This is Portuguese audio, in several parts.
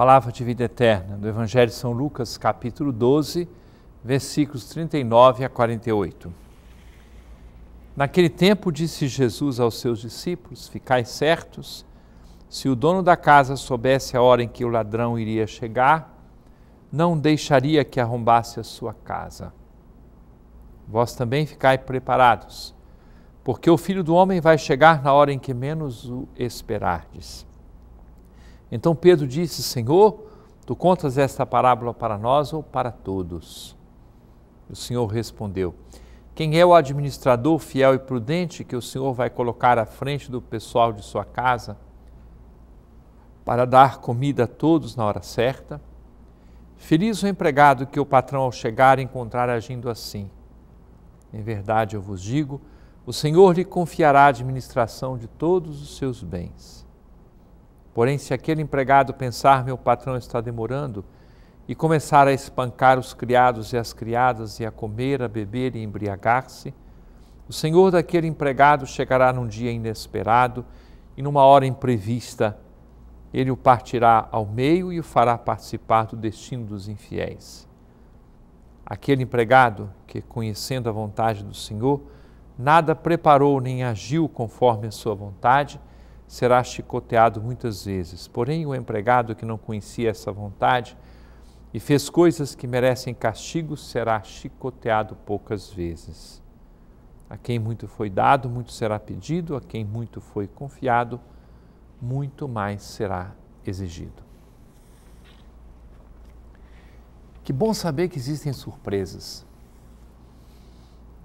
Palavra de vida eterna, do Evangelho de São Lucas, capítulo 12, versículos 39 a 48. Naquele tempo disse Jesus aos seus discípulos: Ficai certos, se o dono da casa soubesse a hora em que o ladrão iria chegar, não deixaria que arrombasse a sua casa. Vós também ficai preparados, porque o filho do homem vai chegar na hora em que menos o esperardes. Então Pedro disse: Senhor, tu contas esta parábola para nós ou para todos? O Senhor respondeu: Quem é o administrador fiel e prudente que o Senhor vai colocar à frente do pessoal de sua casa para dar comida a todos na hora certa? Feliz o empregado que o patrão, ao chegar, encontrar agindo assim. Em verdade, eu vos digo: o Senhor lhe confiará a administração de todos os seus bens. Porém, se aquele empregado pensar, meu patrão está demorando, e começar a espancar os criados e as criadas, e a comer, a beber e embriagar-se, o senhor daquele empregado chegará num dia inesperado e numa hora imprevista. Ele o partirá ao meio e o fará participar do destino dos infiéis. Aquele empregado que, conhecendo a vontade do Senhor, nada preparou nem agiu conforme a sua vontade, será chicoteado muitas vezes. Porém, o empregado que não conhecia essa vontade e fez coisas que merecem castigo será chicoteado poucas vezes. A quem muito foi dado, muito será pedido, a quem muito foi confiado, muito mais será exigido. Que bom saber que existem surpresas.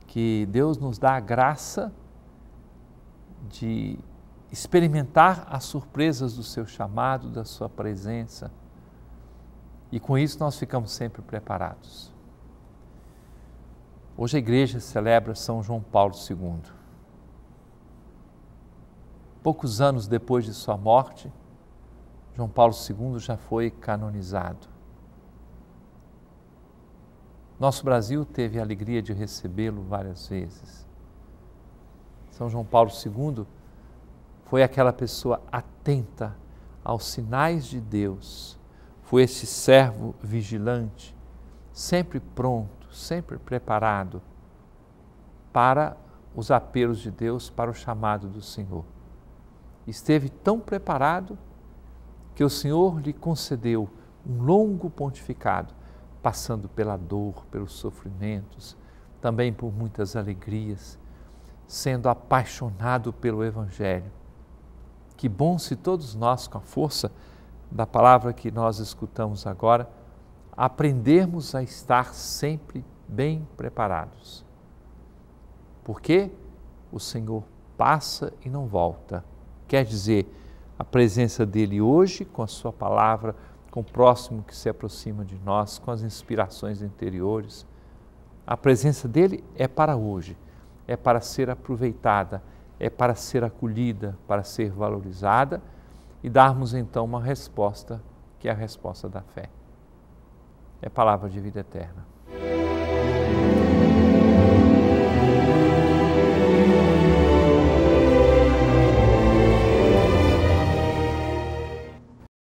Que Deus nos dá a graça de experimentar as surpresas do seu chamado, da sua presença. E com isso nós ficamos sempre preparados. Hoje a igreja celebra São João Paulo II. Poucos anos depois de sua morte, João Paulo II já foi canonizado. Nosso Brasil teve a alegria de recebê-lo várias vezes. São João Paulo II foi aquela pessoa atenta aos sinais de Deus, foi esse servo vigilante, sempre pronto, sempre preparado para os apelos de Deus, para o chamado do Senhor. Esteve tão preparado que o Senhor lhe concedeu um longo pontificado, passando pela dor, pelos sofrimentos, também por muitas alegrias, sendo apaixonado pelo Evangelho que bom se todos nós, com a força da palavra que nós escutamos agora, aprendermos a estar sempre bem preparados. Porque o Senhor passa e não volta. Quer dizer, a presença dele hoje, com a sua palavra, com o próximo que se aproxima de nós, com as inspirações interiores. A presença dele é para hoje, é para ser aproveitada é para ser acolhida, para ser valorizada e darmos então uma resposta que é a resposta da fé. É palavra de vida eterna.